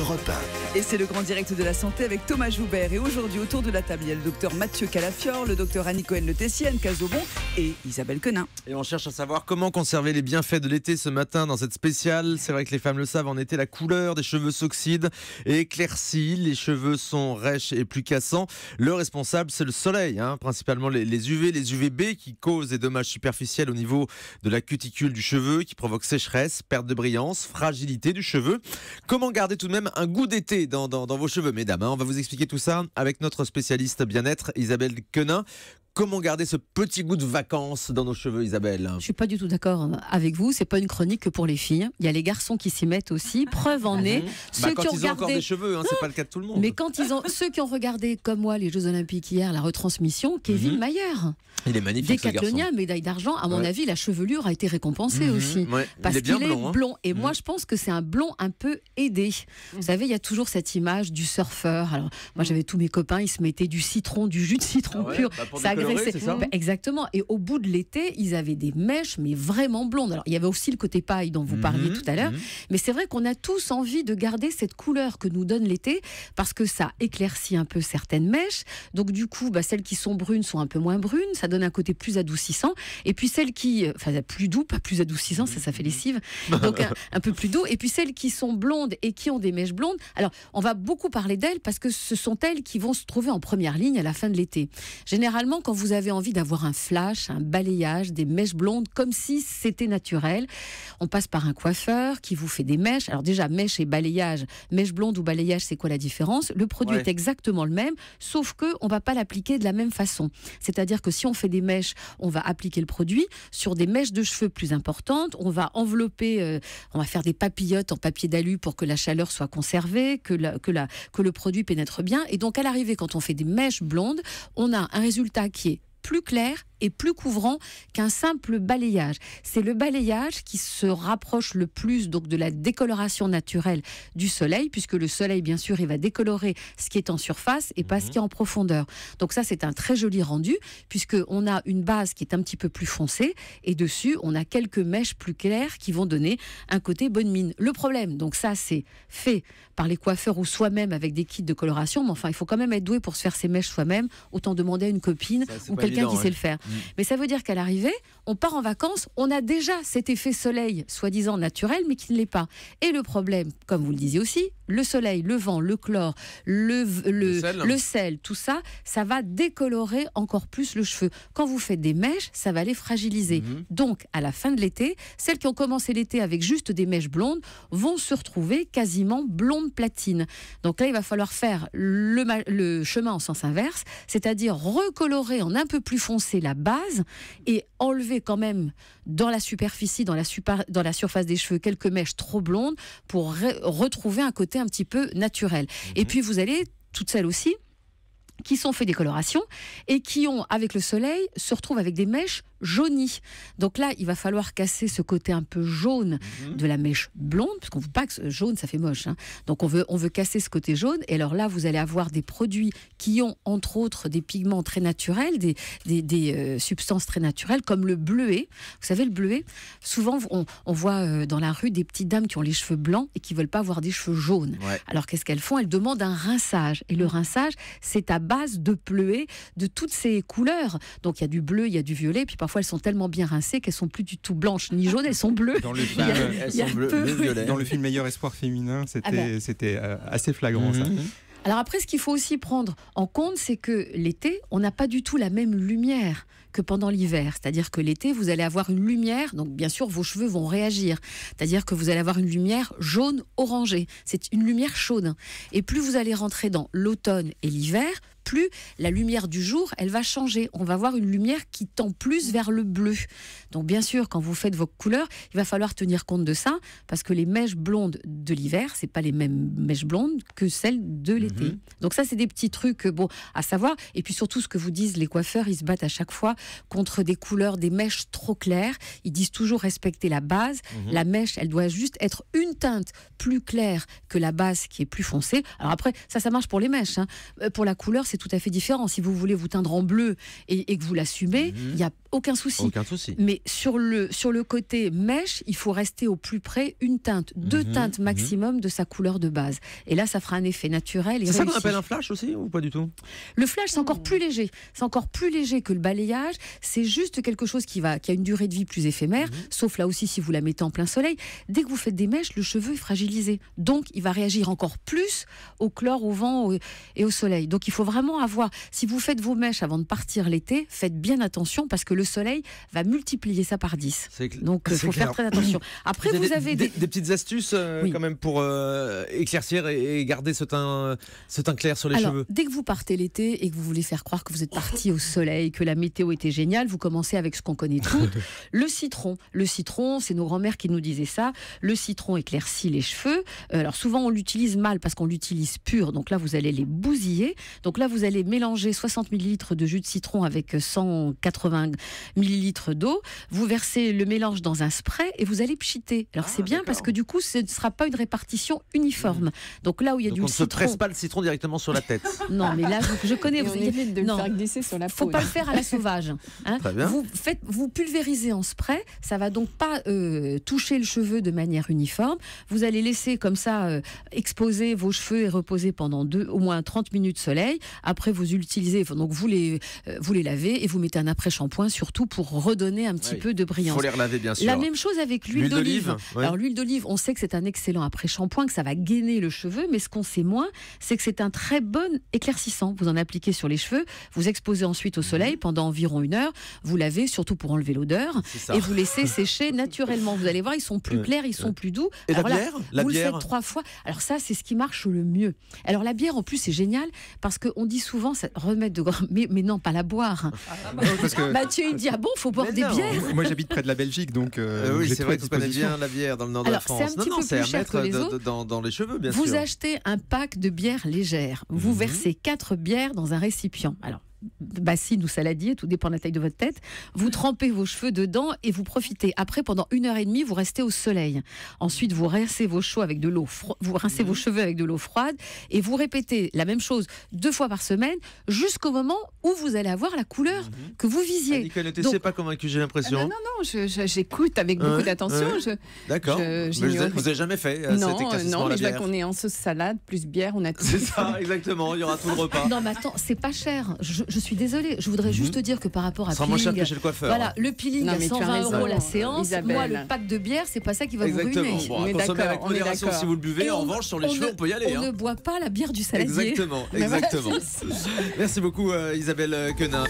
Europe Et c'est le grand direct de la santé avec Thomas Joubert. Et aujourd'hui, autour de la table, il y a le docteur Mathieu Calafior, le docteur Annie Cohen Le Tessienne, Cazobon et Isabelle Quenin. Et on cherche à savoir comment conserver les bienfaits de l'été ce matin dans cette spéciale. C'est vrai que les femmes le savent, en été, la couleur des cheveux s'oxyde et éclaircit. Les cheveux sont rêches et plus cassants. Le responsable, c'est le soleil, hein. principalement les, UV, les UVB qui causent des dommages superficiels au niveau de la cuticule du cheveu, qui provoquent sécheresse, perte de brillance, fragilité du cheveu. Comment garder tout de même un goût d'été dans, dans, vos cheveux, mesdames. Hein. On va vous expliquer tout ça avec notre spécialiste bien-être, Isabelle Quenin. Comment garder ce petit goût de vacances dans nos cheveux, Isabelle Je suis pas du tout d'accord hein, avec vous. C'est pas une chronique que pour les filles. Il y a les garçons qui s'y mettent aussi. Preuve en est. Mhm. Ceux bah, qui ont ils ont encore des cheveux, hein, c'est pas le cas de tout le monde. Mais quand ils ont, ceux qui ont regardé comme moi les Jeux Olympiques hier, la retransmission, Kevin mhm. Mayer. Il est magnifique. médaille d'argent. À mon avis, la chevelure a été récompensée mhm. aussi. Parce qu'il est, hein. blond, Et moi, je pense que c'est un blond un peu aidé. Vous savez, il y a toujours cette image du surfeur. Alors, moi, j'avais tous mes copains, ils se mettaient du citron, du jus de citron ah pur. Bah, bah, exactement. Et au bout de l'été, ils avaient des mèches, mais vraiment blondes. Alors, il y avait aussi le côté paille dont vous mhm, parliez tout à l'heure. Mhm. Mais c'est vrai qu'on a tous envie de garder cette couleur que nous donne l'été parce que ça éclaircit un peu certaines mèches. Donc, du coup, bah, celles qui sont brunes sont un peu moins brunes. Ça donne un côté plus adoucissant. Et puis, celles qui. Euh, enfin, plus doux, pas plus adoucissant, ça, ça fait lessive. Donc, un, un peu plus doux. Et puis, celles qui sont blondes et qui ont des mèches blondes. Alors, on va beaucoup parler d'elles parce que ce sont elles qui vont se trouver en première ligne à la fin de l'été. Généralement, quand vous avez envie d'avoir un flash, un balayage, des mèches blondes, comme si c'était naturel. On passe par un coiffeur qui vous fait des mèches. Alors déjà, mèche et balayage, mèche blonde ou balayage, c'est quoi la différence Le produit est exactement le même, sauf que on va pas l'appliquer de la même façon. C'est-à-dire que si on fait des mèches, on va appliquer le produit sur des mèches de cheveux plus importantes. On va envelopper, euh, on va faire des papillotes en papier d'alu pour que la chaleur soit conservée, que, que, la, que le produit pénètre bien. Et donc à l'arrivée, quand on fait des mèches blondes, on a un résultat qui plus clair est plus couvrant qu'un simple balayage. C'est le balayage qui se rapproche le plus donc de la décoloration naturelle du soleil, puisque le soleil, bien sûr, il va décolorer ce qui est en surface et pas ce mhm. qui est en profondeur. Donc ça, c'est un très joli rendu, puisqu'on a une base qui est un petit peu plus foncée et dessus, on a quelques mèches plus claires qui vont donner un côté bonne mine. Le problème, donc ça, c'est fait par les coiffeurs ou soi-même avec des kits de coloration, mais enfin, il faut quand même être doué pour se faire ces mèches soi-même. Autant demander à une copine ou quelqu'un qui sait le faire. Mm. Mais ça veut dire qu'à l'arrivée, on part en vacances, on a déjà cet effet soleil, soi-disant naturel, mais qui ne l'est pas. Et le problème, comme vous le disiez aussi, le soleil, le vent, le chlore, le, hein. sel. tout ça, ça va décolorer encore plus le cheveu. Quand vous faites des mèches, ça va les fragiliser. Mm-hmm. Donc, à la fin de l'été, celles qui ont commencé l'été avec juste des mèches blondes vont se retrouver quasiment blondes platines Donc là, il va falloir faire le, le chemin en sens inverse, c'est-à-dire recolorer en un peu plus foncé la base et enlever quand même dans la superficie, dans la, dans la surface des cheveux, quelques mèches trop blondes pour retrouver un côté un petit peu naturel. Et mhm. puis vous allez, toutes celles aussi, qui sont faites des colorations et qui ont, avec le soleil, se retrouvent avec des mèches jauni. Donc là, il va falloir casser ce côté un peu jaune mhm. de la mèche blonde, parce qu'on veut pas que ce jaune, ça fait moche. Hein. Donc on veut, on veut casser ce côté jaune. Et alors là, vous allez avoir des produits qui ont entre autres des pigments très naturels, des, des, euh, substances très naturelles, comme le bleuet. Vous savez, le bleuet, souvent on, voit euh, dans la rue des petites dames qui ont les cheveux blancs et qui veulent pas avoir des cheveux jaunes. Alors qu'est-ce qu'elles font Elles demandent un rinçage. Et le mm. rinçage, c'est à base de bleuet, de toutes ces couleurs. Donc il y a du bleu, il y a du violet, puis parfois fois elles sont tellement bien rincées qu'elles sont plus du tout blanches ni jaunes, elles sont bleues. Dans le film, Dans le film Meilleur espoir féminin, c'était ah c'était euh, assez flagrant ça. Mhm. Alors après, ce qu'il faut aussi prendre en compte, c'est que l'été, on n'a pas du tout la même lumière que pendant l'hiver. C'est-à-dire que l'été, vous allez avoir une lumière, donc bien sûr, vos cheveux vont réagir. C'est-à-dire que vous allez avoir une lumière jaune-orangée. C'est une lumière chaude. Et plus vous allez rentrer dans l'automne et l'hiver, plus, la lumière du jour, elle va changer. On va voir une lumière qui tend plus vers le bleu. Donc bien sûr, quand vous faites vos couleurs, il va falloir tenir compte de ça parce que les mèches blondes de l'hiver, c'est pas les mêmes mèches blondes que celles de l'été. Mhm. Donc ça, c'est des petits trucs bon à savoir. Et puis surtout, ce que vous disent les coiffeurs, ils se battent à chaque fois contre des couleurs, des mèches trop claires. Ils disent toujours respecter la base. Mhm. La mèche, elle doit juste être une teinte plus claire que la base qui est plus foncée. Alors après, ça, ça marche pour les mèches. Hein. Euh, pour la couleur, c'est tout à fait différent. Si vous voulez vous teindre en bleu et, que vous l'assumez, mhm. il y n'y a aucun souci. Mais sur le, sur le côté mèche, il faut rester au plus près une teinte, deux mhm. teintes mhm. maximum de sa couleur de base. Et là, ça fera un effet naturel. C'est ça qu'on appelle un flash aussi ou pas du tout Le flash, c'est encore plus léger. C'est encore plus léger que le balayage. C'est juste quelque chose qui, va, qui a une durée de vie plus éphémère, sauf là aussi si vous la mettez en plein soleil. Dès que vous faites des mèches, le cheveu est fragilisé. Donc, il va réagir encore plus au chlore, au vent et au soleil. Donc, il faut vraiment à voir. Si vous faites vos mèches avant de partir l'été, faites bien attention parce que le soleil va multiplier ça par 10. Donc il euh, faut faire très attention. Après, vous avez des... petites astuces euh, quand même pour euh, éclaircir et, garder ce teint, ce teint clair sur les Alors, cheveux. Dès que vous partez l'été et que vous voulez faire croire que vous êtes parti au soleil, que la météo était géniale, vous commencez avec ce qu'on connaît tous, le citron. Le citron, c'est nos grands-mères qui nous disaient ça. Le citron éclaircit les cheveux. Alors souvent, on l'utilise mal parce qu'on l'utilise pur. Donc là, vous allez les bousiller. Donc là, vous allez mélanger 60 ml de jus de citron avec 180 ml d'eau. Vous versez le mélange dans un spray et vous allez pchiter. Alors ah, c'est bien parce que du coup, ce ne sera pas une répartition uniforme. Mmh. Donc là où il y a du on citron. On ne se tresse pas le citron directement sur la tête. non, mais là, je, connais. vous faire Faut pas le faire à la sauvage. Hein. Vous, faites, vous pulvérisez en spray. Ça va donc pas euh, toucher le cheveu de manière uniforme. Vous allez laisser comme ça euh, exposer vos cheveux et reposer pendant au moins 30 minutes soleil. Après, vous utilisez, donc vous les, euh, vous les lavez et vous mettez un après-shampoing surtout pour redonner un petit peu de brillance. Faut les relaver, bien sûr. La même chose avec l'huile d'olive. Alors l'huile d'olive, on sait que c'est un excellent après-shampoing, que ça va gainer le cheveu, mais ce qu'on sait moins, c'est que c'est un très bon éclaircissant. Vous en appliquez sur les cheveux, vous exposez ensuite au soleil mhm. pendant environ une heure, vous lavez surtout pour enlever l'odeur et vous laissez sécher naturellement. Vous allez voir, ils sont plus clairs, ils sont plus doux. Et la bière, la vous bière. le faites trois fois. Alors ça, c'est ce qui marche le mieux. Alors la bière, en plus, c'est génial parce qu'on dit souvent, ça, remettre de grand... mais, mais non, pas la boire. Ah, euh, parce que... Mathieu, il dit ah bon, faut boire des bières. Moi, j'habite près de la Belgique, donc. Euh, ah oui, c'est vrai connaît bien la bière dans le nord de la France. Un petit non, non, c'est à mettre les de, dans, dans, les cheveux, bien vous sûr. Vous achetez un pack de bières légères. Vous mhm. versez quatre bières dans un récipient. Alors, bassine ou saladier, tout dépend de la taille de votre tête. Vous trempez vos cheveux dedans et vous profitez. Après, pendant une heure et demie, vous restez au soleil. Ensuite, vous rincez vos cheveux avec de l'eau, vous rincez vos cheveux avec de l'eau froide et vous répétez la même chose deux fois par semaine jusqu'au moment où vous allez avoir la couleur mhm. que vous visiez. Nicole, ne pas j'ai l'impression. Ah non, non, non, j'écoute avec beaucoup d'attention. je D'accord. Vous n'avez jamais fait euh, non, Non, mais je qu'on est en sauce salade plus bière, on a tout. C'est ça, exactement. Il y aura tout le repas. Non, mais attends, c'est pas cher. Je, je suis désolée. Je voudrais juste mhm. dire que par rapport à. Sera moins cher que chez le coiffeur. Voilà, hein. le peeling à 120 euros la séance. Moi, le pack de bière, c'est pas ça qui va Exactement. vous ruiner. Bon, on consommez avec modération si vous le buvez. en revanche, sur les cheveux, on peut y aller. On hein. ne boit pas la bière du salarié. Exactement, exactement. Merci beaucoup, euh, Isabelle Quenin.